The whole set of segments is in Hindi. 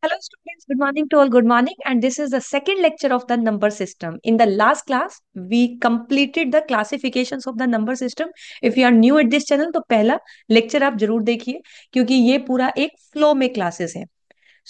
Hello students, good morning to all, good morning and this is the second lecture of the number system. In the last class, we completed the classifications of the number system. If you are new at this channel, तो पहला lecture आप जरूर देखिए क्योंकि ये पूरा एक flow में classes है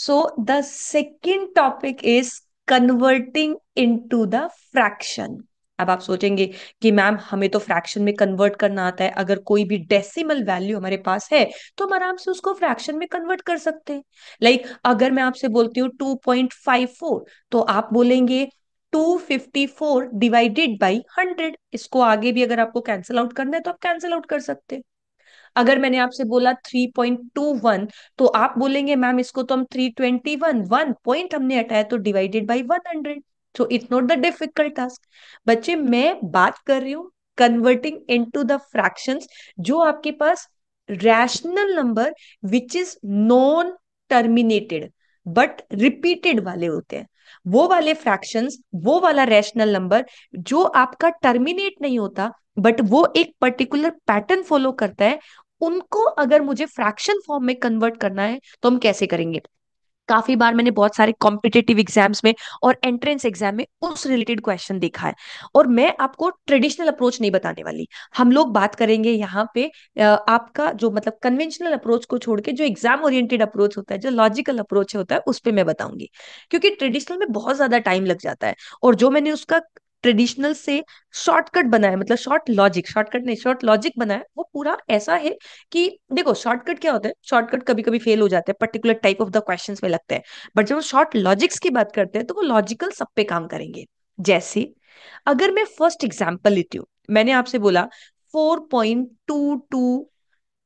So the second topic is converting into the fraction. अब आप सोचेंगे कि मैम हमें तो फ्रैक्शन में कन्वर्ट करना आता है अगर कोई भी डेसिमल वैल्यू हमारे पास है तो हम आराम से उसको फ्रैक्शन में कन्वर्ट कर सकते हैं लाइक like, अगर मैं आपसे बोलती हूँ टू पॉइंट फाइव फोर तो आप बोलेंगे two fifty four divided by hundred इसको आगे भी अगर आपको कैंसिल आउट करना है तो आप कैंसिल आउट कर सकते हैं अगर मैंने आपसे बोला 3.21 तो आप बोलेंगे मैम इसको तो हम 321 वन पॉइंट हमने हटाया तो divided by 100 so it's not the difficult task बच्चे मैं बात कर रही हूँ कन्वर्टिंग टू द फ्रैक्शन जो आपके पास rational number which is non terminated but repeated वाले होते हैं वो वाले फ्रैक्शन वो वाला रैशनल नंबर जो आपका टर्मिनेट नहीं होता बट वो एक पर्टिकुलर पैटर्न फॉलो करता है उनको अगर मुझे फ्रैक्शन फॉर्म में कन्वर्ट करना है तो हम कैसे करेंगे काफी बार मैंने बहुत सारे कॉम्पिटेटिव एग्जाम्स में और एंट्रेंस एग्जाम में उस रिलेटेड क्वेश्चन देखा है और मैं आपको ट्रेडिशनल अप्रोच नहीं बताने वाली हम लोग बात करेंगे यहाँ पे आपका जो मतलब कन्वेंशनल अप्रोच को छोड़ के जो एग्जाम ओरिएंटेड अप्रोच होता है जो लॉजिकल अप्रोच होता है उस पर मैं बताऊंगी क्योंकि ट्रेडिशनल में बहुत ज्यादा टाइम लग जाता है और जो मैंने उसका ट्रेडिशनल से शॉर्टकट बनाया मतलब शॉर्ट लॉजिक शॉर्टकट नहीं शॉर्ट लॉजिक बनाया वो पूरा ऐसा है कि देखो शॉर्टकट क्या होता है शॉर्टकट कभी कभी फेल हो जाते हैं particular type of the question में लगते हैं बट जब हम शॉर्ट लॉजिक्स की बात करते हैं तो वो लॉजिकल सब पे काम करेंगे जैसे अगर मैं फर्स्ट एग्जाम्पल लेती हूँ मैंने आपसे बोला four point two two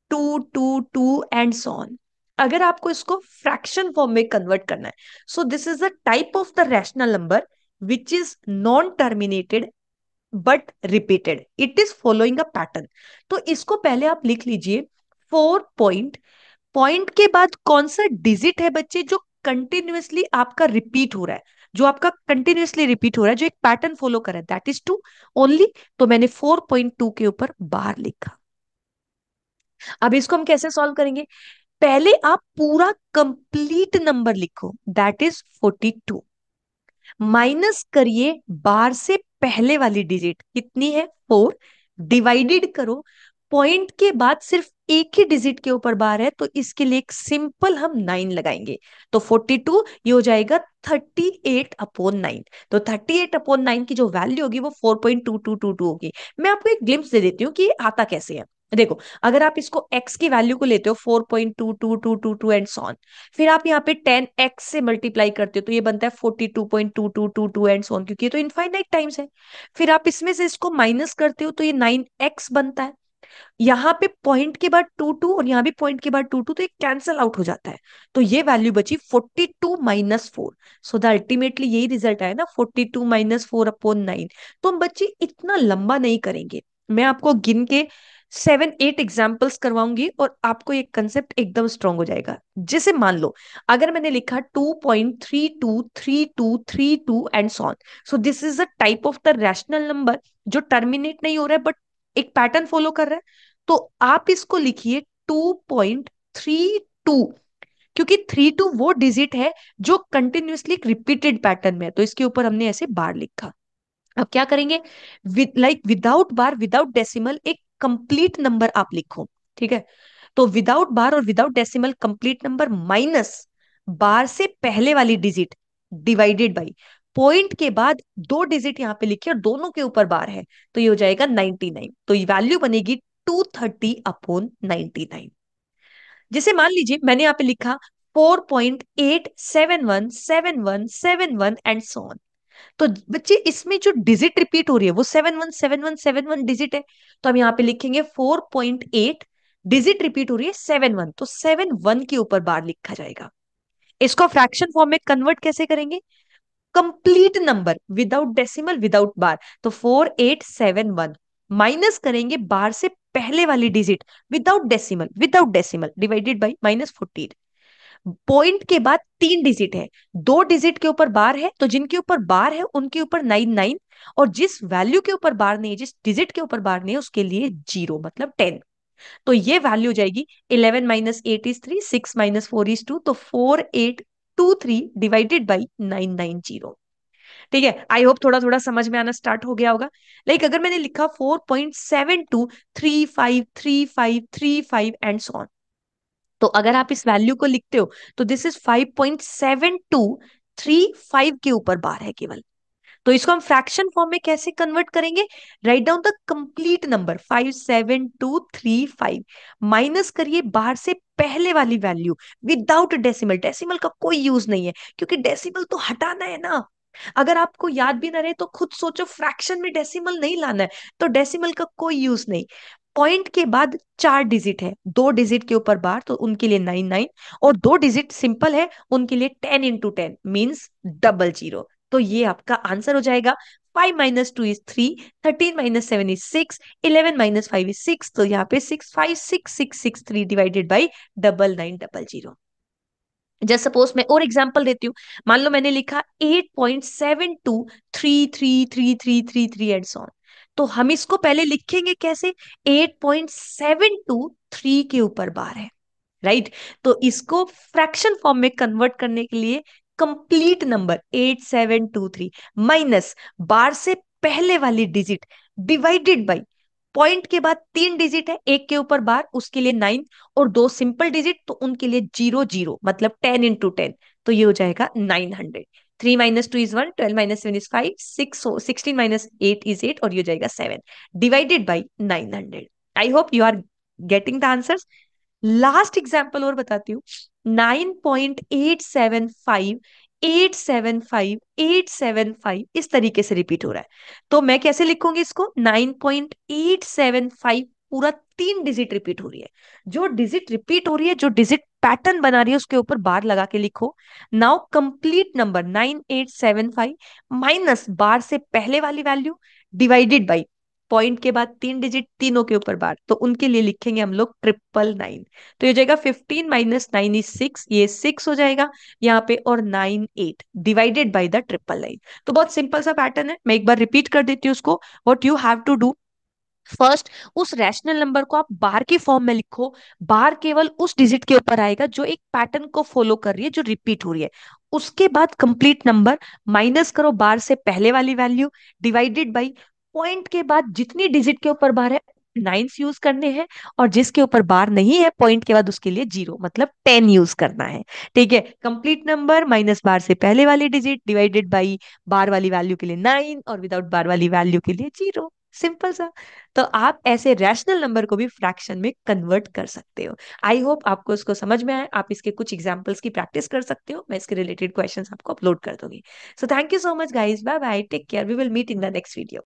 two two two and so on अगर आपको इसको फ्रैक्शन फॉर्म में कन्वर्ट करना है so this is the type of the rational number which is non terminated but repeated it is following a pattern तो इसको पहले आप लिख लीजिए फोर पॉइंट पॉइंट के बाद कौन सा डिजिट है बच्चे जो कंटिन्यूसली आपका रिपीट हो रहा है जो आपका कंटिन्यूसली रिपीट हो रहा है जो एक पैटर्न फॉलो कर रहा है दैट इज टू ओनली तो मैंने फोर पॉइंट टू के ऊपर बार लिखा अब इसको हम कैसे सॉल्व करेंगे पहले आप पूरा कंप्लीट नंबर लिखो that is forty two minus करिए बार से पहले वाली डिजिट कितनी है फोर डिवाइडेड करो पॉइंट के बाद सिर्फ एक ही डिजिट के ऊपर बार है तो इसके लिए एक सिंपल हम नाइन लगाएंगे तो फोर्टी टू ये हो जाएगा थर्टी एट अपॉन नाइन तो थर्टी एट अपॉन नाइन की जो वैल्यू होगी वो four point two two two two होगी मैं आपको एक ग्लिम्स दे देती हूँ कि आता कैसे है देखो अगर आप इसको x की वैल्यू को लेते हो four point two two two two two and so on फिर आप यहाँ पे टेन एक्स से मल्टीप्लाई करते हो तो ये बनता है forty two point two two two two and so on क्योंकि ये तो इनफाइनाइट टाइम्स है फिर आप इसमें से इसको माइनस करते हो तो ये नाइन एक्स बनता है यहाँ पे पॉइंट के बाद टू टू और यहाँ भी पॉइंट के बाद टू टू तो ये कैंसिल आउट हो जाता है तो ये वैल्यू बची forty two minus four so the ultimately यही रिजल्ट आया ना forty two minus four upon nine तो हम बच्चे इतना लंबा नहीं करेंगे मैं आपको गिन के सेवन एट एग्जाम्पल्स करवाऊंगी और आपको ये कंसेप्ट एकदम स्ट्रांग हो जाएगा जैसे मान लो अगर मैंने लिखा two point three two three two three two and so on so this is a type of the rational number जो टर्मिनेट नहीं हो रहा है बट एक पैटर्न फॉलो कर रहा है तो आप इसको लिखिए टू पॉइंट थ्री टू क्योंकि थ्री टू वो डिजिट है जो कंटिन्यूसली रिपीटेड पैटर्न में है तो इसके ऊपर हमने ऐसे बार लिखा अब क्या करेंगे like without bar without decimal एक कंप्लीट नंबर आप लिखो ठीक है तो विदाउट बार और without decimal complete number minus bar से पहले वाली डिजिट डिवाइडेड बाई पॉइंट के बाद दो डिजिट यहाँ पे लिखी और दोनों के ऊपर बार है तो ये हो जाएगा 99 तो ये वैल्यू बनेगी 230 थर्टी अपॉन नाइनटी जिसे मान लीजिए मैंने यहाँ पे लिखा 4.871717 एंड सो ऑन तो बच्चे इसमें जो डिजिट रिपीट हो रही है वो seven one seven one seven one digit है तो हम यहाँ पे लिखेंगे four point eight digit repeat हो रही है सेवन वन तो सेवन वन के ऊपर बार लिखा जाएगा इसको फ्रैक्शन फॉर्म में कन्वर्ट कैसे करेंगे complete number without decimal without bar तो four eight seven one minus करेंगे बार से पहले वाली digit without decimal without decimal divided by minus fourteen point के बाद तीन डिजिट है दो डिजिट के ऊपर बार है तो जिनके ऊपर बार है उनके ऊपर नाइन नाइन और जिस वैल्यू के ऊपर बार नहीं है जिस डिजिट के ऊपर बार नहीं है उसके लिए जीरो मतलब टेन तो ये वैल्यू हो जाएगी eleven minus eight is three six minus four is two तो four eight two three divided by nine nine zero ठीक है आई होप थोड़ा थोड़ा समझ में आना स्टार्ट हो गया होगा लाइक like, अगर मैंने लिखा four point seven two three five three five three five and so on तो अगर आप इस वैल्यू को लिखते हो तो दिस इज 5.7235 के ऊपर बार है केवल तो इसको हम फ्रैक्शन फॉर्म में कैसे कन्वर्ट करेंगे write down the complete number 57235 minus करिए बाहर से पहले वाली वैल्यू विदाउट डेसिमल डेसिमल का कोई यूज नहीं है क्योंकि डेसिमल तो हटाना है ना अगर आपको याद भी ना रहे तो खुद सोचो फ्रैक्शन में डेसिमल नहीं लाना है तो डेसिमल का कोई यूज नहीं पॉइंट के बाद चार डिजिट है दो डिजिट के ऊपर बार तो उनके लिए नाइन नाइन और दो डिजिट सिंपल है उनके लिए ten into ten means double zero तो ये आपका आंसर हो जाएगा five minus two is three thirteen minus seven is six eleven minus five is six तो यहाँ पे six five six six six three divided by double nine double zero just suppose मैं और एग्जाम्पल देती हूँ मान लो मैंने लिखा eight point seven two three three three three three three and so on तो हम इसको पहले लिखेंगे कैसे 8.723 के ऊपर बार है राइट right? तो इसको फ्रैक्शन फॉर्म में कन्वर्ट करने के लिए कंप्लीट नंबर 8723 माइनस बार से पहले वाली डिजिट डिवाइडेड बाई पॉइंट के बाद तीन डिजिट है एक के ऊपर बार उसके लिए नाइन और दो सिंपल डिजिट तो उनके लिए जीरो जीरो मतलब टेन इंटू टेन तो ये हो जाएगा nine hundred three minus two is one twelve minus seven is five six sixteen minus eight is eight और ये हो जाएगा seven divided by nine hundred I hope you are getting the answer last example और बताती हूँ nine point eight seven five eight seven five eight seven five इस तरीके से रिपीट हो रहा है तो मैं कैसे लिखूंगी इसको nine point eight seven five पूरा तीन डिजिट रिपीट हो रही है जो डिजिट रिपीट हो रही है जो डिजिट पैटर्न बना रही है उसके ऊपर बार लगा के लिखो now complete number nine eight seven five minus bar से पहले वाली वैल्यू डिवाइडेड बाई पॉइंट के बाद तीन डिजिट तीनों के ऊपर बार तो उनके लिए लिखेंगे हम लोग ट्रिपल नाइन तो ये जाएगा fifteen minus nine is six ये सिक्स हो जाएगा यहाँ पे और nine eight divided by the triple nine तो बहुत सिंपल सा पैटर्न है मैं एक बार रिपीट कर देती हूँ उसको what you have to do first उस रैशनल नंबर को आप बार के फॉर्म में लिखो बार केवल उस डिजिट के ऊपर आएगा जो एक पैटर्न को फॉलो कर रही है जो रिपीट हो रही है उसके बाद कंप्लीट नंबर माइनस करो बार से पहले वाली वैल्यू डिवाइडेड बाई पॉइंट के बाद जितनी डिजिट के ऊपर बार है नाइन्स यूज करने हैं और जिसके ऊपर बार नहीं है पॉइंट के बाद उसके लिए जीरो मतलब टेन यूज करना है ठीक है कंप्लीट नंबर माइनस बार से पहले वाली डिजिट डिवाइडेड बाई बार वाली वैल्यू के लिए नाइन और विदाउट बार वाली वैल्यू के लिए जीरो सिंपल सा तो आप ऐसे रैशनल नंबर को भी फ्रैक्शन में कन्वर्ट कर सकते हो आई होप आपको इसको समझ में आए आप इसके कुछ एग्जाम्पल्स की प्रैक्टिस कर सकते हो मैं इसके रिलेटेड क्वेश्चन आपको अपलोड कर दूंगी so thank you so much guys bye bye take care we will meet in the next video